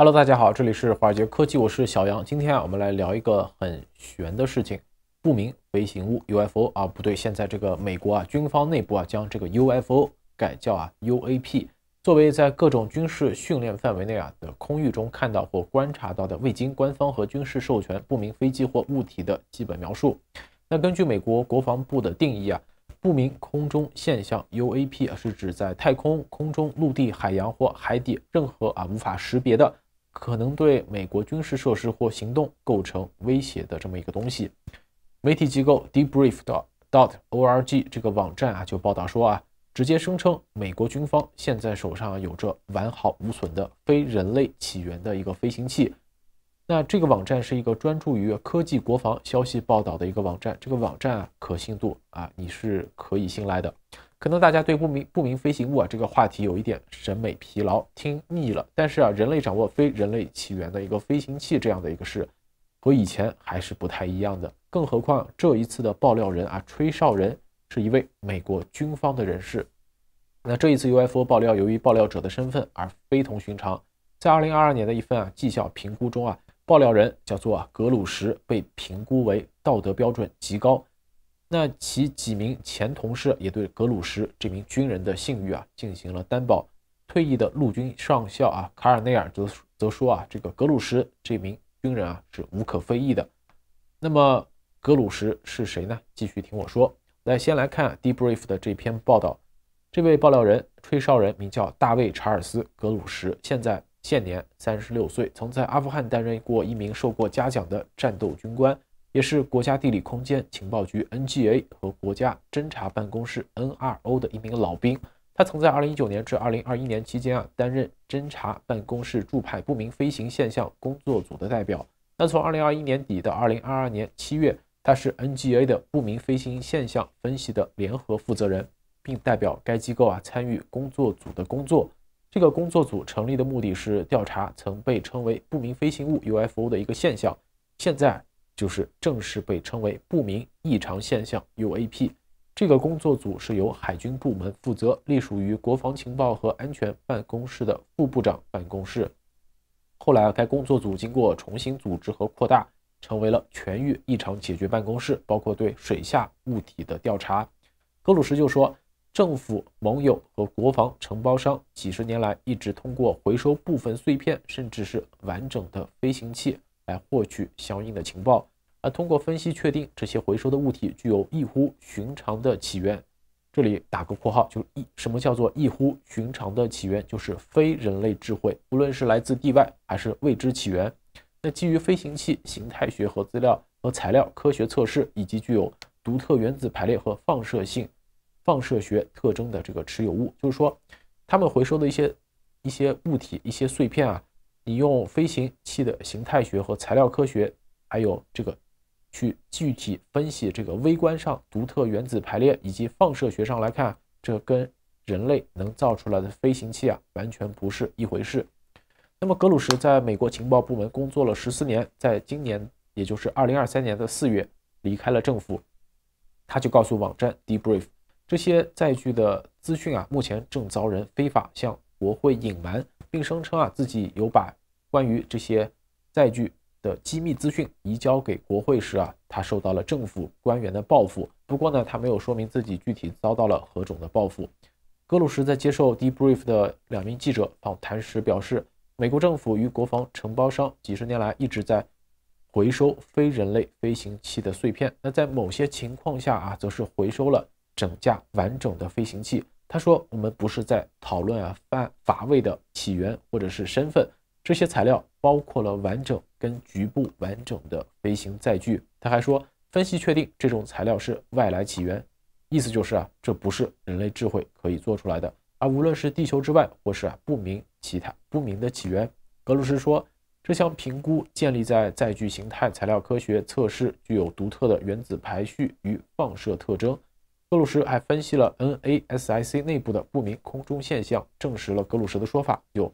Hello，大家好，这里是华尔街科技，我是小杨。今天啊，我们来聊一个很悬的事情，不明飞行物 UFO 啊，不对，现在这个美国啊，军方内部啊，将这个 UFO 改叫啊 UAP，作为在各种军事训练范围内啊的空域中看到或观察到的未经官方和军事授权不明飞机或物体的基本描述。那根据美国国防部的定义啊，不明空中现象 UAP 啊，是指在太空、空中、陆地、海洋或海底任何啊无法识别的。可能对美国军事设施或行动构成威胁的这么一个东西，媒体机构 debrief.dot.org 这个网站啊就报道说啊，直接声称美国军方现在手上有着完好无损的非人类起源的一个飞行器。那这个网站是一个专注于科技国防消息报道的一个网站，这个网站啊，可信度啊你是可以信赖的。可能大家对不明不明飞行物啊这个话题有一点审美疲劳，听腻了。但是啊，人类掌握非人类起源的一个飞行器这样的一个事，和以前还是不太一样的。更何况这一次的爆料人啊，吹哨人是一位美国军方的人士。那这一次 UFO 爆料，由于爆料者的身份而非同寻常。在二零二二年的一份啊绩效评估中啊，爆料人叫做格鲁什，被评估为道德标准极高。那其几名前同事也对格鲁什这名军人的信誉啊进行了担保。退役的陆军上校啊卡尔内尔则则说啊，这个格鲁什这名军人啊是无可非议的。那么格鲁什是谁呢？继续听我说。来，先来看 d e b r a e f 的这篇报道。这位爆料人吹哨人名叫大卫·查尔斯·格鲁什，现在现年三十六岁，曾在阿富汗担任过一名受过嘉奖的战斗军官。也是国家地理空间情报局 （NGA） 和国家侦察办公室 （NRO） 的一名老兵，他曾在2019年至2021年期间啊担任侦察办公室驻派不明飞行现象工作组的代表。那从2021年底到2022年七月，他是 NGA 的不明飞行现象分析的联合负责人，并代表该机构啊参与工作组的工作。这个工作组成立的目的是调查曾被称为不明飞行物 （UFO） 的一个现象。现在。就是正式被称为不明异常现象 UAP。这个工作组是由海军部门负责，隶属于国防情报和安全办公室的副部长办公室。后来该工作组经过重新组织和扩大，成为了全域异常解决办公室，包括对水下物体的调查。格鲁什就说，政府盟友和国防承包商几十年来一直通过回收部分碎片，甚至是完整的飞行器来获取相应的情报。啊，通过分析确定这些回收的物体具有异乎寻常的起源，这里打个括号，就异什么叫做异乎寻常的起源，就是非人类智慧，无论是来自地外还是未知起源。那基于飞行器形态学和资料和材料科学测试，以及具有独特原子排列和放射性放射学特征的这个持有物，就是说，他们回收的一些一些物体、一些碎片啊，你用飞行器的形态学和材料科学，还有这个。去具体分析这个微观上独特原子排列，以及放射学上来看，这跟人类能造出来的飞行器啊，完全不是一回事。那么格鲁什在美国情报部门工作了十四年，在今年，也就是二零二三年的四月，离开了政府。他就告诉网站 Debrief，这些载具的资讯啊，目前正遭人非法向国会隐瞒，并声称啊，自己有把关于这些载具。的机密资讯移交给国会时啊，他受到了政府官员的报复。不过呢，他没有说明自己具体遭到了何种的报复。格鲁什在接受《d e Brief》的两名记者访谈时表示，美国政府与国防承包商几十年来一直在回收非人类飞行器的碎片，那在某些情况下啊，则是回收了整架完整的飞行器。他说：“我们不是在讨论啊乏乏味的起源或者是身份。”这些材料包括了完整跟局部完整的飞行载具。他还说，分析确定这种材料是外来起源，意思就是啊，这不是人类智慧可以做出来的。而无论是地球之外，或是啊不明其他不明的起源，格鲁什说，这项评估建立在载具形态、材料科学测试具有独特的原子排序与放射特征。格鲁什还分析了 NASIC 内部的不明空中现象，证实了格鲁什的说法有，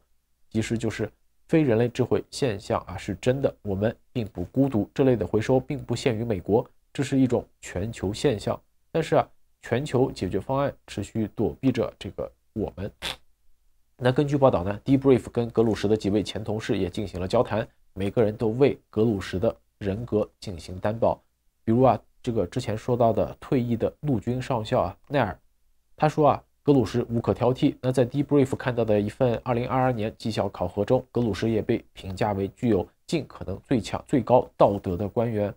其实就是。非人类智慧现象啊是真的，我们并不孤独。这类的回收并不限于美国，这是一种全球现象。但是啊，全球解决方案持续躲避着这个我们。那根据报道呢，D. Brief 跟格鲁什的几位前同事也进行了交谈，每个人都为格鲁什的人格进行担保。比如啊，这个之前说到的退役的陆军上校啊奈尔，他说啊。格鲁什无可挑剔。那在 Deep Brief 看到的一份2022年绩效考核中，格鲁什也被评价为具有尽可能最强、最高道德的官员。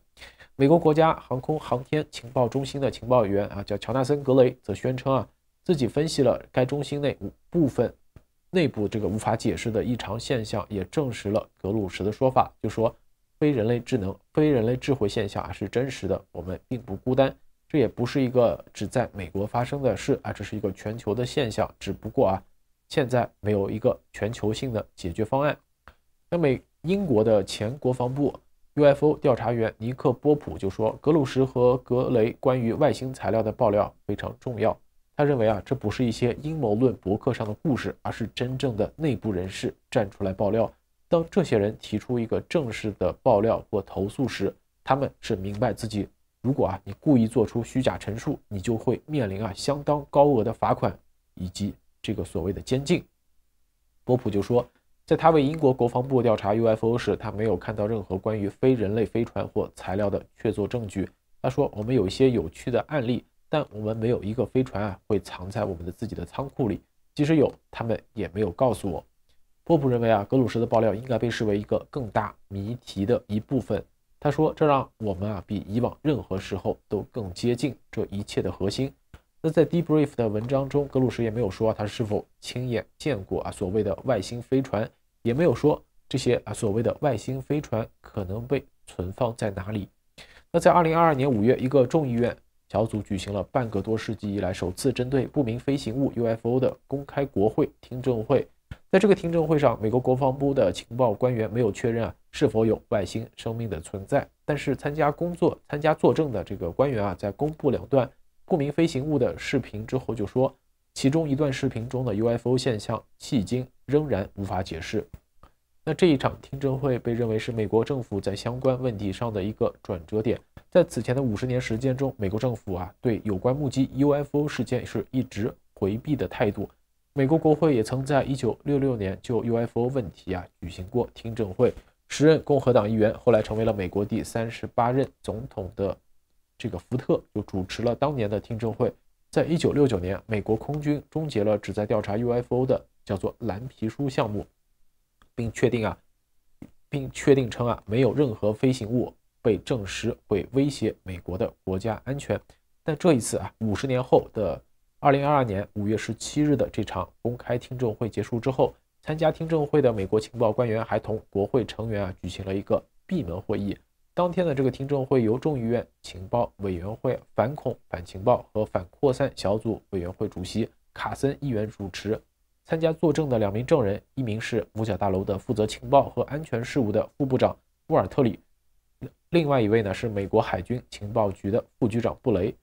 美国国家航空航天情报中心的情报员啊，叫乔纳森·格雷，则宣称啊，自己分析了该中心内部分内部这个无法解释的异常现象，也证实了格鲁什的说法，就说非人类智能、非人类智慧现象啊是真实的，我们并不孤单。这也不是一个只在美国发生的事啊，这是一个全球的现象。只不过啊，现在没有一个全球性的解决方案。那美英国的前国防部 UFO 调查员尼克波普就说：“格鲁什和格雷关于外星材料的爆料非常重要。他认为啊，这不是一些阴谋论博客上的故事，而是真正的内部人士站出来爆料。当这些人提出一个正式的爆料或投诉时，他们是明白自己。”如果啊你故意做出虚假陈述，你就会面临啊相当高额的罚款以及这个所谓的监禁。波普就说，在他为英国国防部调查 UFO 时，他没有看到任何关于非人类飞船或材料的确凿证据。他说，我们有一些有趣的案例，但我们没有一个飞船啊会藏在我们的自己的仓库里，即使有，他们也没有告诉我。波普认为啊格鲁什的爆料应该被视为一个更大谜题的一部分。他说：“这让我们啊比以往任何时候都更接近这一切的核心。”那在《Deep Brief》的文章中，格鲁什也没有说他是否亲眼见过啊所谓的外星飞船，也没有说这些啊所谓的外星飞船可能被存放在哪里。那在二零二二年五月，一个众议院小组举行了半个多世纪以来首次针对不明飞行物 UFO 的公开国会听证会。在这个听证会上，美国国防部的情报官员没有确认啊。是否有外星生命的存在？但是参加工作、参加作证的这个官员啊，在公布两段不明飞行物的视频之后，就说其中一段视频中的 UFO 现象迄今仍然无法解释。那这一场听证会被认为是美国政府在相关问题上的一个转折点。在此前的五十年时间中，美国政府啊对有关目击 UFO 事件是一直回避的态度。美国国会也曾在一九六六年就 UFO 问题啊举行过听证会。时任共和党议员，后来成为了美国第三十八任总统的这个福特，就主持了当年的听证会。在一九六九年，美国空军终结了旨在调查 UFO 的叫做“蓝皮书”项目，并确定啊，并确定称啊，没有任何飞行物被证实会威胁美国的国家安全。但这一次啊，五十年后的二零二二年五月十七日的这场公开听证会结束之后。参加听证会的美国情报官员还同国会成员啊举行了一个闭门会议。当天的这个听证会由众议院情报委员会反恐、反情报和反扩散小组委员会主席卡森议员主持。参加作证的两名证人，一名是五角大楼的负责情报和安全事务的副部长沃尔特里，另外一位呢是美国海军情报局的副局长布雷。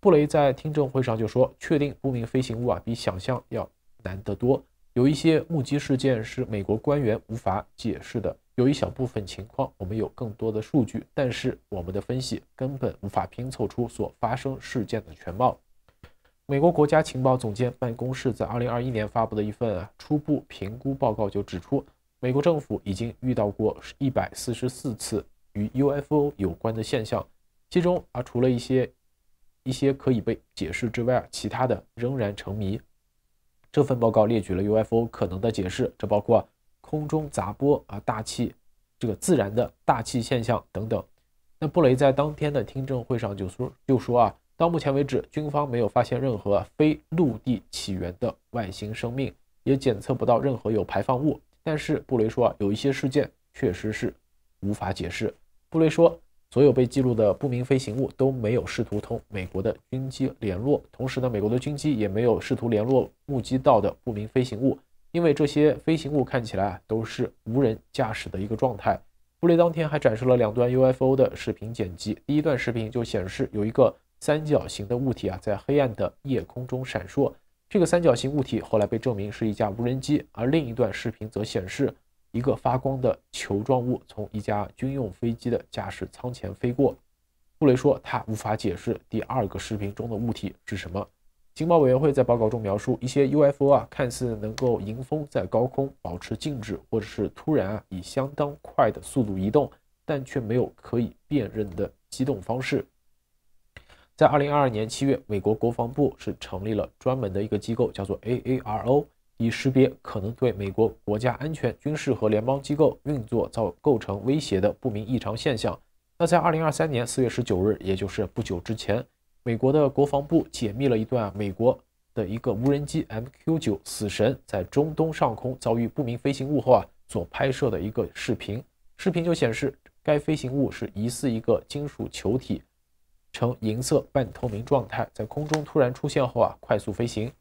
布雷在听证会上就说：“确定不明飞行物啊，比想象要难得多。”有一些目击事件是美国官员无法解释的，有一小部分情况我们有更多的数据，但是我们的分析根本无法拼凑出所发生事件的全貌。美国国家情报总监办公室在二零二一年发布的一份初步评估报告就指出，美国政府已经遇到过一百四十四次与 UFO 有关的现象，其中啊除了一些一些可以被解释之外，其他的仍然成谜。这份报告列举了 UFO 可能的解释，这包括空中杂波啊、大气这个自然的大气现象等等。那布雷在当天的听证会上就说就说啊，到目前为止，军方没有发现任何非陆地起源的外星生命，也检测不到任何有排放物。但是布雷说啊，有一些事件确实是无法解释。布雷说。所有被记录的不明飞行物都没有试图同美国的军机联络，同时呢，美国的军机也没有试图联络目击到的不明飞行物，因为这些飞行物看起来都是无人驾驶的一个状态。布雷当天还展示了两段 UFO 的视频剪辑，第一段视频就显示有一个三角形的物体啊在黑暗的夜空中闪烁，这个三角形物体后来被证明是一架无人机，而另一段视频则显示。一个发光的球状物从一架军用飞机的驾驶舱前飞过，布雷说他无法解释第二个视频中的物体是什么。情报委员会在报告中描述一些 UFO 啊，看似能够迎风在高空保持静止，或者是突然啊以相当快的速度移动，但却没有可以辨认的机动方式。在2022年7月，美国国防部是成立了专门的一个机构，叫做 AARO。以识别可能对美国国家安全、军事和联邦机构运作造构成威胁的不明异常现象。那在二零二三年四月十九日，也就是不久之前，美国的国防部解密了一段美国的一个无人机 MQ 九死神在中东上空遭遇不明飞行物后啊所拍摄的一个视频。视频就显示该飞行物是疑似一个金属球体，呈银色半透明状态，在空中突然出现后啊快速飞行。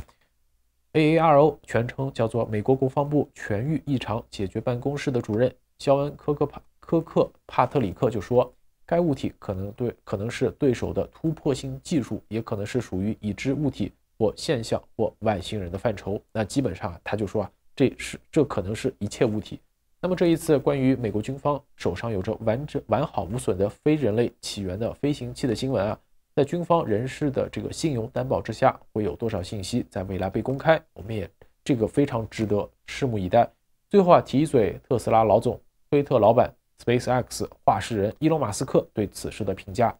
AARO 全称叫做美国国防部全域异常解决办公室的主任肖恩·科克帕科克帕特里克就说，该物体可能对可能是对手的突破性技术，也可能是属于已知物体或现象或外星人的范畴。那基本上啊，他就说啊，这是这可能是一切物体。那么这一次关于美国军方手上有着完整完好无损的非人类起源的飞行器的新闻啊。在军方人士的这个信用担保之下，会有多少信息在未来被公开？我们也这个非常值得拭目以待。最后啊，提一嘴特斯拉老总、推特老板、SpaceX 话事人伊隆·马斯克对此事的评价。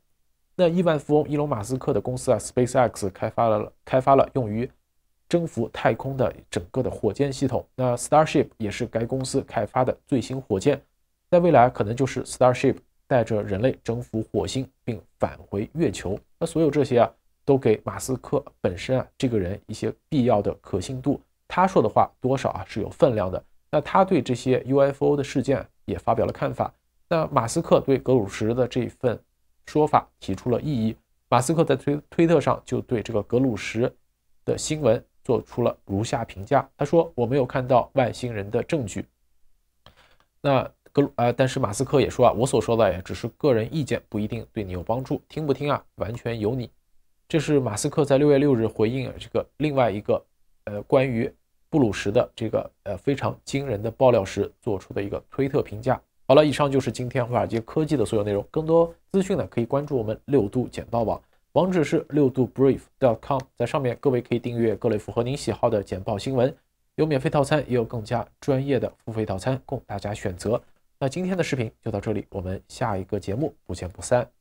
那亿万富翁伊隆·马斯克的公司啊，SpaceX 开发了开发了用于征服太空的整个的火箭系统。那 Starship 也是该公司开发的最新火箭，在未来可能就是 Starship。带着人类征服火星并返回月球，那所有这些啊，都给马斯克本身啊这个人一些必要的可信度。他说的话多少啊是有分量的。那他对这些 UFO 的事件也发表了看法。那马斯克对格鲁什的这一份说法提出了异议。马斯克在推推特上就对这个格鲁什的新闻做出了如下评价：他说我没有看到外星人的证据。那。格呃，但是马斯克也说啊，我所说的也只是个人意见，不一定对你有帮助，听不听啊，完全由你。这是马斯克在六月六日回应这个另外一个呃关于布鲁什的这个呃非常惊人的爆料时做出的一个推特评价。好了，以上就是今天华尔街科技的所有内容。更多资讯呢，可以关注我们六度简报网，网址是六度 brief.com，在上面各位可以订阅各类符合您喜好的简报新闻，有免费套餐，也有更加专业的付费套餐供大家选择。那今天的视频就到这里，我们下一个节目不见不散。